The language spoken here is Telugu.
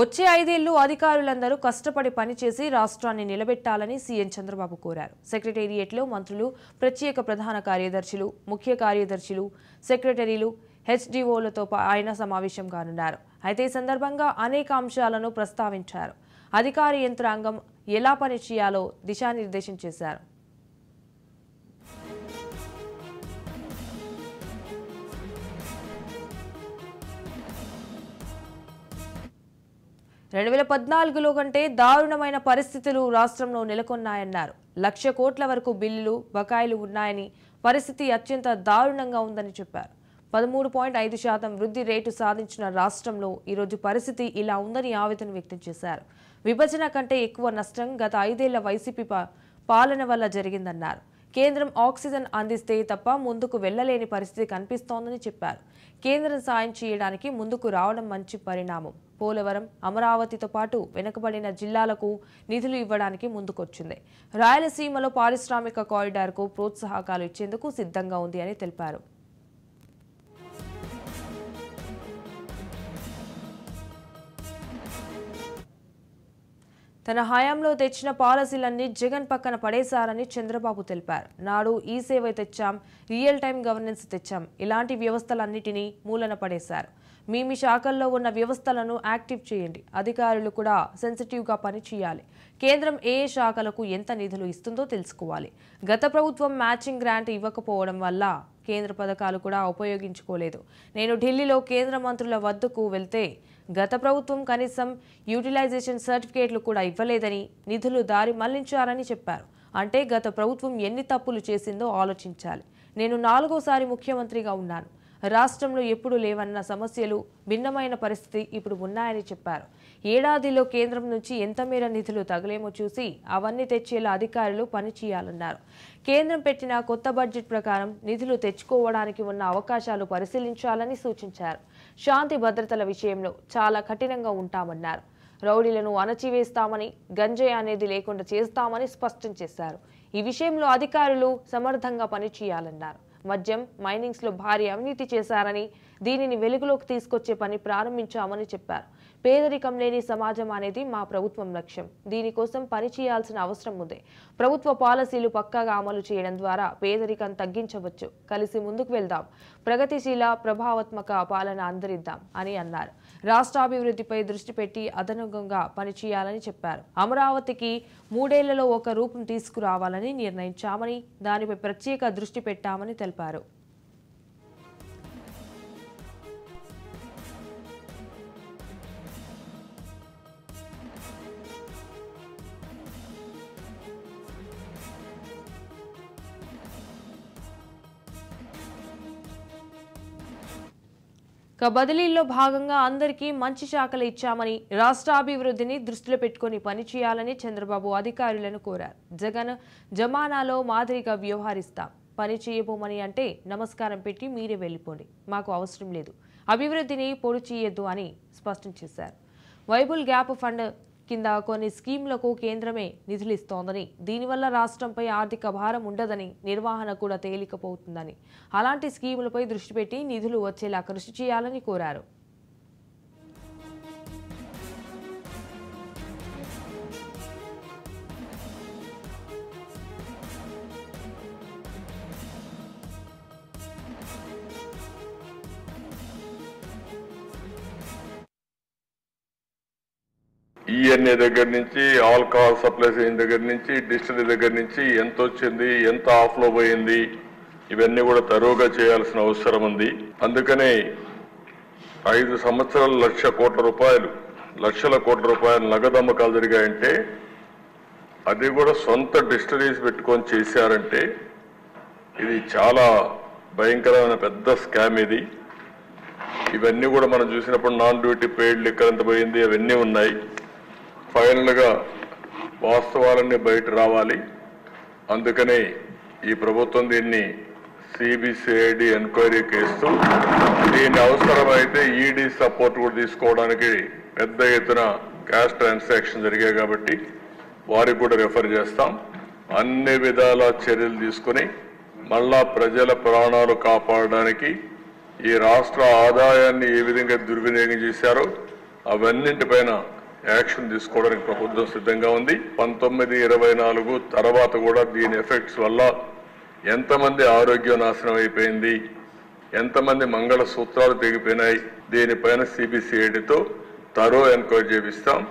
వచ్చే ఐదేళ్లు అధికారులందరూ కష్టపడి పనిచేసి రాష్ట్రాన్ని నిలబెట్టాలని సీఎం చంద్రబాబు కోరారు సెక్రటేరియట్లో మంత్రులు ప్రత్యేక ప్రధాన కార్యదర్శులు ముఖ్య కార్యదర్శులు సెక్రటరీలు హెచ్డిఓలతో ఆయన సమావేశం కానున్నారు అయితే ఈ సందర్భంగా అనేక అంశాలను ప్రస్తావించారు అధికార యంత్రాంగం ఎలా పనిచేయాలో దిశానిర్దేశం చేశారు రెండు వేల పద్నాలుగులో కంటే దారుణమైన పరిస్థితులు రాష్ట్రంలో నెలకొన్నాయన్నారు లక్ష కోట్ల వరకు బిల్లులు బకాయిలు ఉన్నాయని పరిస్థితి అత్యంత దారుణంగా ఉందని చెప్పారు పదమూడు పాయింట్ ఐదు శాతం వృద్ధి రేటు సాధించిన రాష్ట్రంలో ఈరోజు పరిస్థితి ఇలా ఉందని ఆవేదన వ్యక్తం చేశారు విభజన కంటే ఎక్కువ నష్టం గత ఐదేళ్ల వైసీపీ పాలన వల్ల జరిగిందన్నారు కేంద్రం ఆక్సిజన్ అందిస్తే తప్ప ముందుకు వెళ్లలేని పరిస్థితి కనిపిస్తోందని చెప్పారు కేంద్రం సాయం చేయడానికి ముందుకు రావడం మంచి పరిణామం పోలవరం అమరావతితో పాటు వెనుకబడిన జిల్లాలకు నిధులు ఇవ్వడానికి ముందుకొచ్చింది రాయలసీమలో పారిశ్రామిక కారిడార్కు ప్రోత్సాహకాలు ఇచ్చేందుకు సిద్ధంగా ఉంది అని తెలిపారు తన హయాంలో తెచ్చిన పాలసీలన్నీ జగన్ పక్కన పడేశారని చంద్రబాబు తెలిపారు నాడు ఈ సేవ తెచ్చాం రియల్ టైం గవర్నెన్స్ తెచ్చాం ఇలాంటి వ్యవస్థలన్నిటినీ మూలన పడేశారు మీ మీ శాఖల్లో ఉన్న వ్యవస్థలను యాక్టివ్ చేయండి అధికారులు కూడా సెన్సిటివ్గా పనిచేయాలి కేంద్రం ఏ శాఖలకు ఎంత నిధులు ఇస్తుందో తెలుసుకోవాలి గత ప్రభుత్వం మ్యాచింగ్ గ్రాంట్ ఇవ్వకపోవడం వల్ల కేంద్ర పథకాలు కూడా ఉపయోగించుకోలేదు నేను ఢిల్లీలో కేంద్ర మంత్రుల వద్దకు వెళ్తే గత ప్రభుత్వం కనీసం యూటిలైజేషన్ సర్టిఫికేట్లు కూడా ఇవ్వలేదని నిధులు దారి మళ్లించారని చెప్పారు అంటే గత ప్రభుత్వం ఎన్ని తప్పులు చేసిందో ఆలోచించాలి నేను నాలుగోసారి ముఖ్యమంత్రిగా ఉన్నాను రాష్ట్రంలో ఎప్పుడు లేవన్న సమస్యలు భిన్నమైన పరిస్థితి ఇప్పుడు ఉన్నాయని చెప్పారు ఏడాదిలో కేంద్రం నుంచి ఎంత మేర నిధులు తగలేమో చూసి అవన్నీ తెచ్చేలా అధికారులు పనిచేయాలన్నారు కేంద్రం పెట్టిన కొత్త బడ్జెట్ ప్రకారం నిధులు తెచ్చుకోవడానికి ఉన్న అవకాశాలు పరిశీలించాలని సూచించారు శాంతి భద్రతల విషయంలో చాలా కఠినంగా ఉంటామన్నారు రౌడీలను అణచివేస్తామని గంజాయి అనేది లేకుండా చేస్తామని స్పష్టం చేశారు ఈ విషయంలో అధికారులు సమర్థంగా పనిచేయాలన్నారు మద్యం మైనింగ్స్లో భారీ అవినీతి చేశారని దీనిని వెలుగులోకి తీసుకొచ్చే పని ప్రారంభించామని చెప్పారు పేదరికం లేని సమాజం అనేది మా ప్రభుత్వం లక్ష్యం దీనికోసం పని చేయాల్సిన అవసరం ఉంది ప్రభుత్వ పాలసీలు పక్కాగా అమలు చేయడం ద్వారా పేదరికం తగ్గించవచ్చు కలిసి ముందుకు వెళ్దాం ప్రగతిశీల ప్రభావాత్మక పాలన అందరిద్దాం అని అన్నారు రాష్ట్రాభివృద్ధిపై దృష్టి పెట్టి అదనంగా పనిచేయాలని చెప్పారు అమరావతికి మూడేళ్లలో ఒక రూపం తీసుకురావాలని నిర్ణయించామని దానిపై ప్రత్యేక దృష్టి పెట్టామని తెలిపారు ఇక బదిలీల్లో భాగంగా అందరికీ మంచి శాఖలు ఇచ్చామని రాష్ట్రాభివృద్ధిని దృష్టిలో పెట్టుకుని పనిచేయాలని చంద్రబాబు అధికారులను కోరారు జగన్ జమానాలో మాదిరిగా వ్యవహరిస్తాం పని చేయబోమని అంటే నమస్కారం పెట్టి మీరే వెళ్ళిపోండి మాకు అవసరం లేదు అభివృద్ధిని పొడి చేయొద్దు అని స్పష్టం చేశారు వైబుల్ గ్యాప్ ఫండ్ కింద కొన్ని స్కీమ్లకు కేంద్రమే నిధులిస్తోందని దీనివల్ల రాష్ట్రంపై ఆర్థిక భారం ఉండదని నిర్వహణ కూడా తేలికపోతుందని అలాంటి స్కీములపై దృష్టి పెట్టి నిధులు వచ్చేలా కృషి చేయాలని కోరారు ఈఎన్ఏ e దగ్గర నుంచి ఆల్కహాల్ సప్లై చేయని దగ్గర నుంచి డిస్టరీ దగ్గర నుంచి ఎంత వచ్చింది ఎంత ఆఫ్లో పోయింది ఇవన్నీ కూడా తరువుగా చేయాల్సిన అవసరం ఉంది అందుకనే ఐదు సంవత్సరాల లక్ష కోట్ల రూపాయలు లక్షల కోట్ల రూపాయలు నగదు అమ్మకాలు జరిగాయంటే అది కూడా సొంత డిస్టరీస్ పెట్టుకొని చేశారంటే ఇది చాలా భయంకరమైన పెద్ద స్కామ్ ఇది ఇవన్నీ కూడా మనం చూసినప్పుడు నాన్ డ్యూటీ పెయిడ్ ఎంత పోయింది అవన్నీ ఉన్నాయి ఫైనల్గా వాస్తవాలన్నీ బయట రావాలి అందుకనే ఈ ప్రభుత్వం దీన్ని సిబిసిఐడి ఎంక్వైరీ కేస్తూ దీన్ని అవసరమైతే ఈడీ e సపోర్ట్ కూడా తీసుకోవడానికి పెద్ద ఎత్తున క్యాష్ ట్రాన్సాక్షన్ జరిగాయి కాబట్టి వారికి కూడా రెఫర్ చేస్తాం అన్ని విధాల చర్యలు తీసుకుని మళ్ళా ప్రజల ప్రాణాలు కాపాడడానికి ఈ రాష్ట్ర ఆదాయాన్ని ఏ విధంగా దుర్వినియోగం చేశారో అవన్నింటిపైన యాక్షన్ తీసుకోవడానికి ప్రభుత్వం సిద్ధంగా ఉంది పంతొమ్మిది ఇరవై నాలుగు తర్వాత కూడా దీని ఎఫెక్ట్స్ వల్ల ఎంతమంది ఆరోగ్యం నాశనం అయిపోయింది ఎంతమంది మంగళ సూత్రాలు తెగిపోయినాయి దీనిపైన సిబిసిఐడితో తరో ఎంక్వైరీ చేపిస్తాం